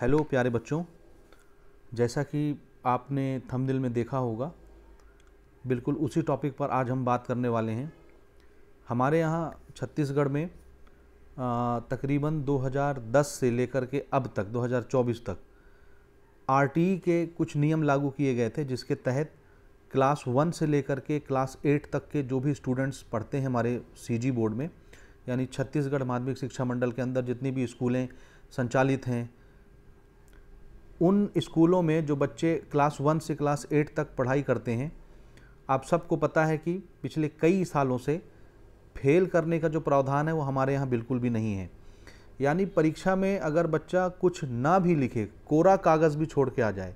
hello प्यारे बच्चों जैसा कि आपने थंबनेल में देखा होगा बिल्कुल उसी टॉपिक पर आज हम बात करने वाले हैं हमारे यहाँ छत्तीसगढ़ में तकरीबन 2010 से लेकर के अब तक 2024 तक आरटीई के कुछ नियम लागू किए गए थे जिसके तहत क्लास वन से लेकर के क्लास एट तक के जो भी स्टूडेंट्स पढ़ते हैं हमारे सीजी बोर्ड में यानी छत्तीसगढ़ माध्यमिक शिक्षा मंडल के अंदर जितनी भी स्कूलें संचालित हैं उन स्कूलों में जो बच्चे क्लास वन से क्लास एट तक पढ़ाई करते हैं आप सबको पता है कि पिछले कई सालों से फेल करने का जो प्रावधान है वो हमारे यहाँ बिल्कुल भी नहीं है यानी परीक्षा में अगर बच्चा कुछ ना भी लिखे कोरा कागज़ भी छोड़ के आ जाए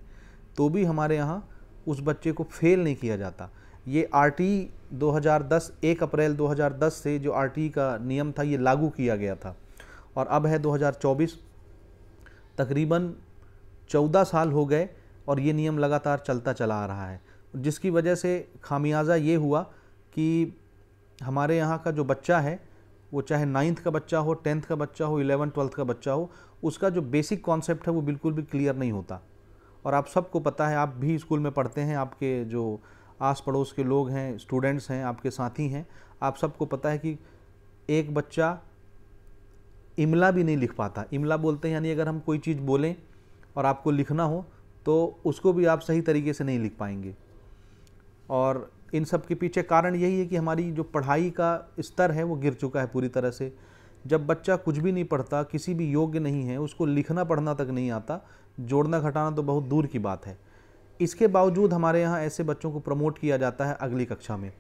तो भी हमारे यहाँ उस बच्चे को फेल नहीं किया जाता ये आर टी 2010 अप्रैल 2010 से जो आर का नियम था ये लागू किया गया था और अब है 2024 तकरीबन चौदह साल हो गए और ये नियम लगातार चलता चला आ रहा है जिसकी वजह से खामियाजा ये हुआ कि हमारे यहाँ का जो बच्चा है वो चाहे नाइन्थ का बच्चा हो टेंथ का बच्चा हो इलेवन ट्वेल्थ का बच्चा हो उसका जो बेसिक कॉन्सेप्ट है वो बिल्कुल भी क्लियर नहीं होता और आप सबको पता है आप भी स्कूल में पढ़ते हैं आपके जो आस पड़ोस के लोग हैं स्टूडेंट्स हैं आपके साथी हैं आप सबको पता है कि एक बच्चा इमला भी नहीं लिख पाता इमला बोलते हैं यानी अगर हम कोई चीज़ बोलें और आपको लिखना हो तो उसको भी आप सही तरीके से नहीं लिख पाएंगे और इन सब के पीछे कारण यही है कि हमारी जो पढ़ाई का स्तर है वो गिर चुका है पूरी तरह से जब बच्चा कुछ भी नहीं पढ़ता किसी भी योग्य नहीं है उसको लिखना पढ़ना तक नहीं आता जोड़ना घटाना तो बहुत दूर की बात है इसके बावजूद हमारे यहाँ ऐसे बच्चों को प्रमोट किया जाता है अगली कक्षा में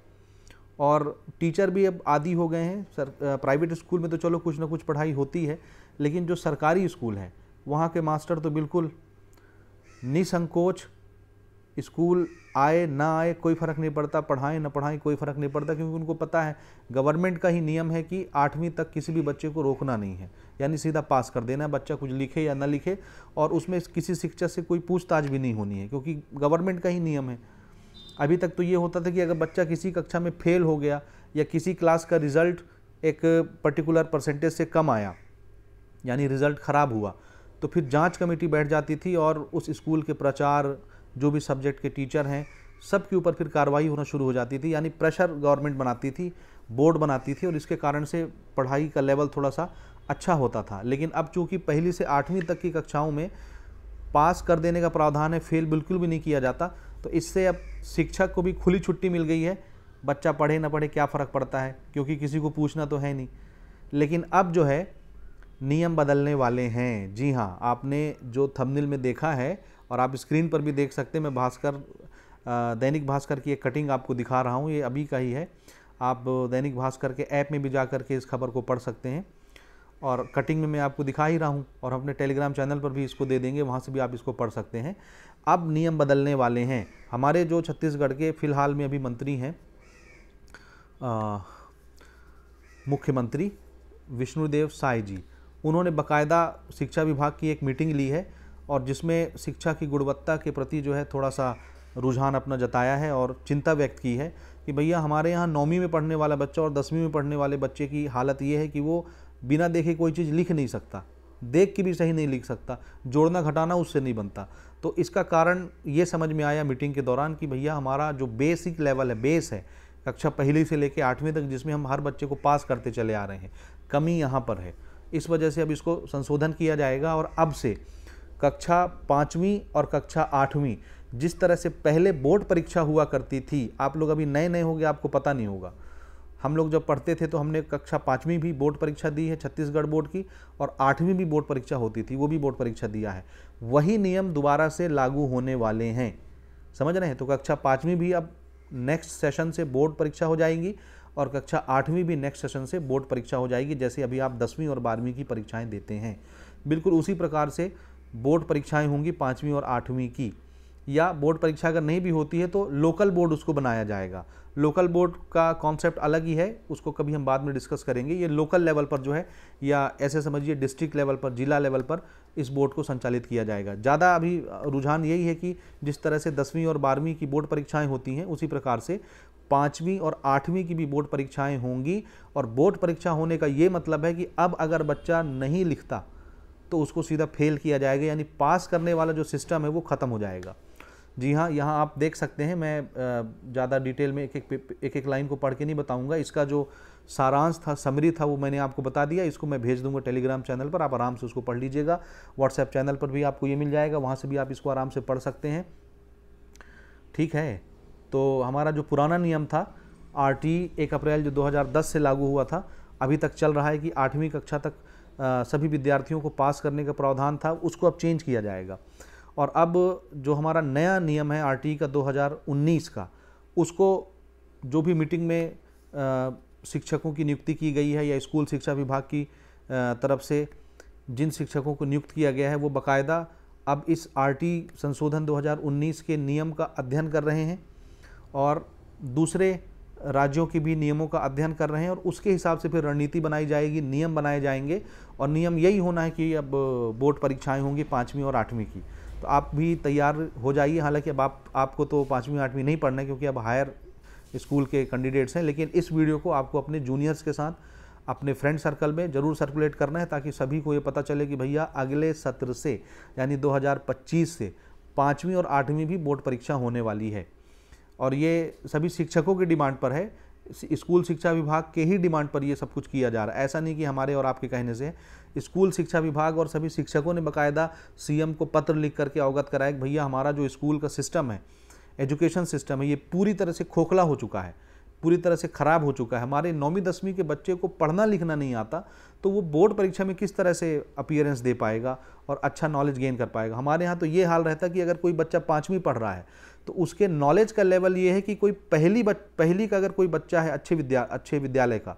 और टीचर भी अब आदि हो गए हैं सर प्राइवेट स्कूल में तो चलो कुछ ना कुछ पढ़ाई होती है लेकिन जो सरकारी स्कूल हैं वहाँ के मास्टर तो बिल्कुल निसंकोच स्कूल आए ना आए कोई फ़र्क नहीं पड़ता पढ़ाएं ना पढ़ाएं कोई फ़र्क नहीं पड़ता क्योंकि उनको पता है गवर्नमेंट का ही नियम है कि आठवीं तक किसी भी बच्चे को रोकना नहीं है यानी सीधा पास कर देना है बच्चा कुछ लिखे या ना लिखे और उसमें किसी शिक्षक से कोई पूछताछ भी नहीं होनी है क्योंकि गवर्नमेंट का ही नियम है अभी तक तो ये होता था कि अगर बच्चा किसी कक्षा में फेल हो गया या किसी क्लास का रिज़ल्ट एक पर्टिकुलर परसेंटेज से कम आया यानी रिज़ल्ट ख़राब हुआ तो फिर जांच कमेटी बैठ जाती थी और उस स्कूल के प्रचार जो भी सब्जेक्ट के टीचर हैं सब के ऊपर फिर कार्रवाई होना शुरू हो जाती थी यानी प्रेशर गवर्नमेंट बनाती थी बोर्ड बनाती थी और इसके कारण से पढ़ाई का लेवल थोड़ा सा अच्छा होता था लेकिन अब चूँकि पहली से आठवीं तक की कक्षाओं में पास कर देने का प्रावधान है फेल बिल्कुल भी नहीं किया जाता तो इससे अब शिक्षक को भी खुली छुट्टी मिल गई है बच्चा पढ़े ना पढ़े क्या फ़र्क पड़ता है क्योंकि किसी को पूछना तो है नहीं लेकिन अब जो है नियम बदलने वाले हैं जी हाँ आपने जो थंबनेल में देखा है और आप स्क्रीन पर भी देख सकते हैं मैं भास्कर दैनिक भास्कर की एक कटिंग आपको दिखा रहा हूँ ये अभी का ही है आप दैनिक भास्कर के ऐप में भी जा कर के इस खबर को पढ़ सकते हैं और कटिंग में मैं आपको दिखा ही रहा हूँ और अपने टेलीग्राम चैनल पर भी इसको दे देंगे वहाँ से भी आप इसको पढ़ सकते हैं अब नियम बदलने वाले हैं हमारे जो छत्तीसगढ़ के फिलहाल में अभी मंत्री हैं मुख्यमंत्री विष्णुदेव साय जी उन्होंने बकायदा शिक्षा विभाग की एक मीटिंग ली है और जिसमें शिक्षा की गुणवत्ता के प्रति जो है थोड़ा सा रुझान अपना जताया है और चिंता व्यक्त की है कि भैया हमारे यहाँ नौवीं में पढ़ने वाला बच्चा और दसवीं में पढ़ने वाले बच्चे की हालत ये है कि वो बिना देखे कोई चीज़ लिख नहीं सकता देख के भी सही नहीं लिख सकता जोड़ना घटाना उससे नहीं बनता तो इसका कारण ये समझ में आया मीटिंग के दौरान कि भैया हमारा जो बेसिक लेवल है बेस है कक्षा पहली से लेकर आठवीं तक जिसमें हम हर बच्चे को पास करते चले आ रहे हैं कमी यहाँ पर है इस वजह से अब इसको संशोधन किया जाएगा और अब से कक्षा पाँचवीं और कक्षा आठवीं जिस तरह से पहले बोर्ड परीक्षा हुआ करती थी आप लोग अभी नए नए होंगे आपको पता नहीं होगा हम लोग जब पढ़ते थे तो हमने कक्षा पाँचवीं भी बोर्ड परीक्षा दी है छत्तीसगढ़ बोर्ड की और आठवीं भी बोर्ड परीक्षा होती थी वो भी बोर्ड परीक्षा दिया है वही नियम दोबारा से लागू होने वाले हैं समझ रहे हैं तो कक्षा पाँचवीं भी अब नेक्स्ट सेशन से बोर्ड परीक्षा हो जाएंगी और कक्षा आठवीं भी नेक्स्ट सेशन से बोर्ड परीक्षा हो जाएगी जैसे अभी आप दसवीं और बारहवीं की परीक्षाएं देते हैं बिल्कुल उसी प्रकार से बोर्ड परीक्षाएं होंगी पाँचवीं और आठवीं की या बोर्ड परीक्षा अगर नहीं भी होती है तो लोकल बोर्ड उसको बनाया जाएगा लोकल बोर्ड का कॉन्सेप्ट अलग ही है उसको कभी हम बाद में डिस्कस करेंगे ये लोकल लेवल पर जो है या ऐसे समझिए डिस्ट्रिक्ट लेवल पर जिला लेवल पर इस बोर्ड को संचालित किया जाएगा ज़्यादा अभी रुझान यही है कि जिस तरह से दसवीं और बारहवीं की बोर्ड परीक्षाएं होती हैं उसी प्रकार से पाँचवीं और आठवीं की भी बोर्ड परीक्षाएं होंगी और बोर्ड परीक्षा होने का ये मतलब है कि अब अगर बच्चा नहीं लिखता तो उसको सीधा फेल किया जाएगा यानी पास करने वाला जो सिस्टम है वो ख़त्म हो जाएगा जी हाँ यहाँ आप देख सकते हैं मैं ज़्यादा डिटेल में एक एक एक एक लाइन को पढ़ के नहीं बताऊँगा इसका जो सारांश था समरी था वो मैंने आपको बता दिया इसको मैं भेज दूंगा टेलीग्राम चैनल पर आप आराम से उसको पढ़ लीजिएगा व्हाट्सएप चैनल पर भी आपको ये मिल जाएगा वहाँ से भी आप इसको आराम से पढ़ सकते हैं ठीक है तो हमारा जो पुराना नियम था आर एक अप्रैल जो दो से लागू हुआ था अभी तक चल रहा है कि आठवीं कक्षा तक आ, सभी विद्यार्थियों को पास करने का प्रावधान था उसको अब चेंज किया जाएगा और अब जो हमारा नया नियम है आर का 2019 का उसको जो भी मीटिंग में आ, शिक्षकों की नियुक्ति की गई है या स्कूल शिक्षा विभाग की तरफ से जिन शिक्षकों को नियुक्त किया गया है वो बकायदा अब इस आरटी संशोधन 2019 के नियम का अध्ययन कर रहे हैं और दूसरे राज्यों के भी नियमों का अध्ययन कर रहे हैं और उसके हिसाब से फिर रणनीति बनाई जाएगी नियम बनाए जाएंगे और नियम यही होना है कि अब बोर्ड परीक्षाएं होंगी पाँचवीं और आठवीं की तो आप भी तैयार हो जाइए हालांकि अब आप आपको तो पाँचवीं आठवीं नहीं पढ़ना है क्योंकि अब हायर स्कूल के कैंडिडेट्स हैं लेकिन इस वीडियो को आपको अपने जूनियर्स के साथ अपने फ्रेंड सर्कल में ज़रूर सर्कुलेट करना है ताकि सभी को ये पता चले कि भैया अगले सत्र से यानी 2025 से पाँचवीं और आठवीं भी बोर्ड परीक्षा होने वाली है और ये सभी शिक्षकों की डिमांड पर है स्कूल शिक्षा विभाग के ही डिमांड पर ये सब कुछ किया जा रहा है ऐसा नहीं कि हमारे और आपके कहने से स्कूल शिक्षा विभाग और सभी शिक्षकों ने बाकायदा सीएम को पत्र लिख करके अवगत कराया कि भैया हमारा जो स्कूल का सिस्टम है एजुकेशन सिस्टम है ये पूरी तरह से खोखला हो चुका है पूरी तरह से ख़राब हो चुका है हमारे नौवीं दसवीं के बच्चे को पढ़ना लिखना नहीं आता तो वो बोर्ड परीक्षा में किस तरह से अपियरेंस दे पाएगा और अच्छा नॉलेज गेन कर पाएगा हमारे यहाँ तो ये हाल रहता है कि अगर कोई बच्चा पाँचवीं पढ़ रहा है तो उसके नॉलेज का लेवल ये है कि कोई पहली बच पहली का अगर कोई बच्चा है अच्छे विद्या अच्छे विद्यालय का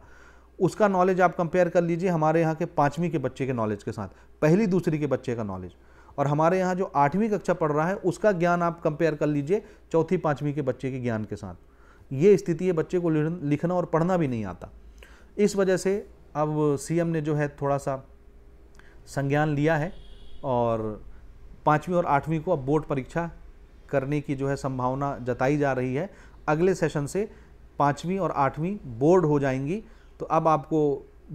उसका नॉलेज आप कंपेयर कर लीजिए हमारे यहाँ के पाँचवीं के बच्चे के नॉलेज के साथ पहली दूसरी के बच्चे का नॉलेज और हमारे यहाँ जो आठवीं कक्षा पढ़ रहा है उसका ज्ञान आप कंपेयर कर लीजिए चौथी पाँचवीं के बच्चे के ज्ञान के साथ ये स्थिति है बच्चे को लिखना और पढ़ना भी नहीं आता इस वजह से अब सीएम ने जो है थोड़ा सा संज्ञान लिया है और पाँचवीं और आठवीं को अब बोर्ड परीक्षा करने की जो है संभावना जताई जा रही है अगले सेशन से पाँचवीं और आठवीं बोर्ड हो जाएंगी तो अब आपको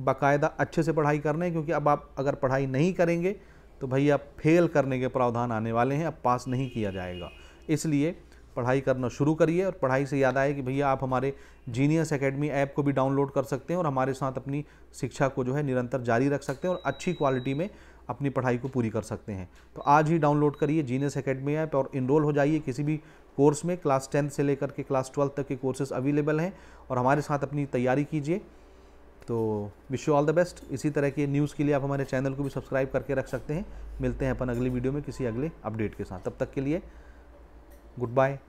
बाकायदा अच्छे से पढ़ाई करना है क्योंकि अब आप अगर पढ़ाई नहीं करेंगे तो भैया फेल करने के प्रावधान आने वाले हैं अब पास नहीं किया जाएगा इसलिए पढ़ाई करना शुरू करिए और पढ़ाई से याद आए कि भैया आप हमारे जीनियस एकेडमी ऐप को भी डाउनलोड कर सकते हैं और हमारे साथ अपनी शिक्षा को जो है निरंतर जारी रख सकते हैं और अच्छी क्वालिटी में अपनी पढ़ाई को पूरी कर सकते हैं तो आज ही डाउनलोड करिए जीनियस अकेडमी ऐप और इनरोल हो जाइए किसी भी कोर्स में क्लास टेंथ से लेकर के क्लास ट्वेल्थ तक के कोर्सेज अवेलेबल हैं और हमारे साथ अपनी तैयारी कीजिए तो wish you all the best इसी तरह के न्यूज़ के लिए आप हमारे चैनल को भी सब्सक्राइब करके रख सकते हैं मिलते हैं अपन अगली वीडियो में किसी अगले अपडेट के साथ तब तक के लिए गुड बाय